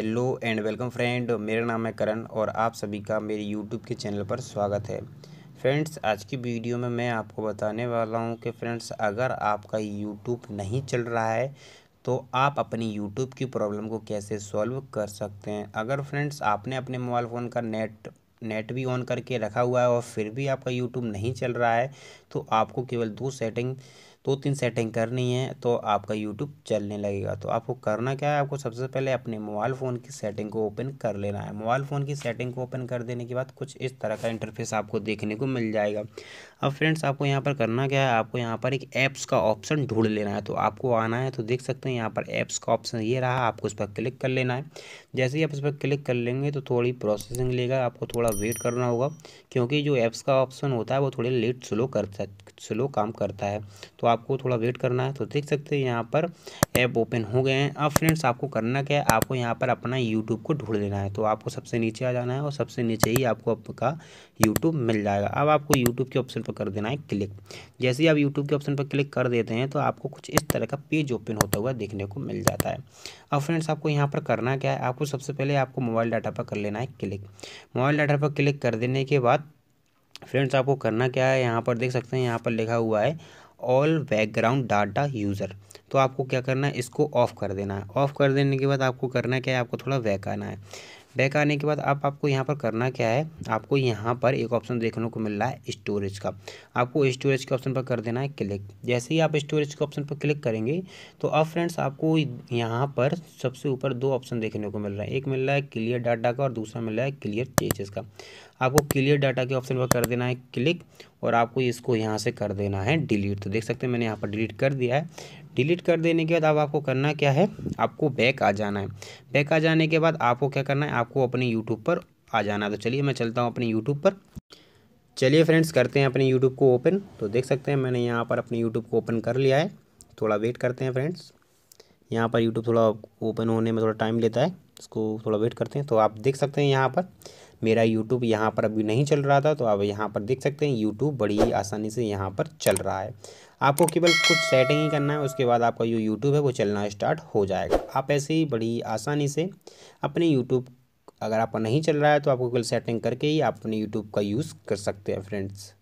hello and welcome friend मेरा नाम है करण और आप सभी का मेरे यूट्यूब के चैनल पर स्वागत है फ्रेंड्स आज की वीडियो में मैं आपको बताने वाला हूं कि फ्रेंड्स अगर आपका यूट्यूब नहीं चल रहा है तो आप अपनी यूट्यूब की प्रॉब्लम को कैसे सॉल्व कर सकते हैं अगर फ्रेंड्स आपने अपने मोबाइल फ़ोन का नेट नेट भी ऑन करके रखा हुआ है और फिर भी आपका यूट्यूब नहीं चल रहा है तो आपको केवल दो सेटिंग दो तीन सेटिंग करनी है तो आपका यूट्यूब चलने लगेगा तो आपको करना क्या है आपको सबसे पहले अपने मोबाइल फ़ोन की सेटिंग को ओपन कर लेना है मोबाइल फ़ोन की सेटिंग को ओपन कर देने के बाद कुछ इस तरह का इंटरफेस आपको देखने को मिल जाएगा अब फ्रेंड्स आपको यहाँ पर करना क्या है आपको यहाँ पर एक ऐप्स का ऑप्शन ढूंढ लेना है तो आपको आना है तो देख सकते हैं यहाँ पर ऐप्स का ऑप्शन ये रहा आपको उस पर क्लिक कर लेना है जैसे ही आप इस पर क्लिक कर लेंगे तो थोड़ी प्रोसेसिंग लेगा आपको थोड़ा वेट करना होगा क्योंकि जो ऐप्स का ऑप्शन होता है वो थोड़े लेट स्लो करता है स्लो काम करता है तो आपको थोड़ा वेट करना है तो देख सकते हैं यहाँ पर ऐप ओपन हो गए हैं अब फ्रेंड्स आपको करना क्या है आपको यहाँ पर अपना यूट्यूब को ढूंढ लेना है तो आपको सबसे नीचे आ जाना है और सबसे नीचे ही आपको आपका यूट्यूब मिल जाएगा अब आपको यूट्यूब के ऑप्शन पर कर देना है क्लिक जैसे ही आप यूट्यूब के ऑप्शन पर क्लिक कर देते हैं तो आपको कुछ इस तरह का पेज ओपन होता हुआ देखने को मिल जाता है अब फ्रेंड्स आपको यहाँ पर करना क्या है आपको सबसे पहले आपको मोबाइल डाटा पर कर लेना है क्लिक मोबाइल डाटा पर क्लिक कर देने के बाद फ्रेंड्स आपको करना क्या है यहाँ पर देख सकते हैं यहाँ पर लिखा हुआ है ऑल बैकग्राउंड डाटा यूज़र तो आपको क्या करना है इसको ऑफ़ कर देना है ऑफ़ कर देने के बाद आपको करना है क्या है आपको थोड़ा बैक आना है बैक आने के बाद आप आपको यहाँ पर करना क्या है आपको यहाँ पर एक ऑप्शन देखने को मिल रहा है स्टोरेज का आपको स्टोरेज के ऑप्शन पर कर देना है क्लिक जैसे ही आप स्टोरेज के ऑप्शन पर क्लिक करेंगे तो अब फ्रेंड्स आपको यहाँ पर सबसे ऊपर दो ऑप्शन देखने को मिल रहा है एक मिल रहा है क्लियर डाटा का और दूसरा मिल रहा है क्लियर चेजेस का आपको क्लियर डाटा के ऑप्शन पर कर देना है क्लिक और आपको इसको यहाँ से कर देना है डिलीट तो देख सकते हैं मैंने यहाँ पर डिलीट कर दिया है डिलीट कर देने के बाद अब आपको करना क्या है आपको बैक आ जाना है बैक आ जाने के बाद आपको क्या करना है आपको अपने यूट्यूब पर आ जाना है तो चलिए मैं चलता हूँ अपने यूट्यूब पर चलिए फ्रेंड्स करते हैं अपने यूट्यूब को ओपन तो देख सकते हैं मैंने यहाँ पर अपने यूट्यूब को ओपन कर लिया है थोड़ा वेट करते हैं फ्रेंड्स यहाँ पर यूट्यूब थोड़ा ओपन होने में थोड़ा टाइम लेता है इसको थोड़ा वेट करते हैं तो आप देख सकते हैं यहाँ पर मेरा यूट्यूब यहाँ पर अभी नहीं चल रहा था तो आप यहाँ पर देख सकते हैं यूट्यूब बड़ी ही आसानी से यहाँ पर चल रहा है आपको केवल कुछ सेटिंग ही करना है उसके बाद आपका जो यूट्यूब है वो चलना स्टार्ट हो जाएगा आप ऐसे ही बड़ी आसानी से अपने यूट्यूब अगर आपका नहीं चल रहा है तो आपको केवल सेटिंग करके ही आप अपने यूट्यूब का यूज़ कर सकते हैं फ्रेंड्स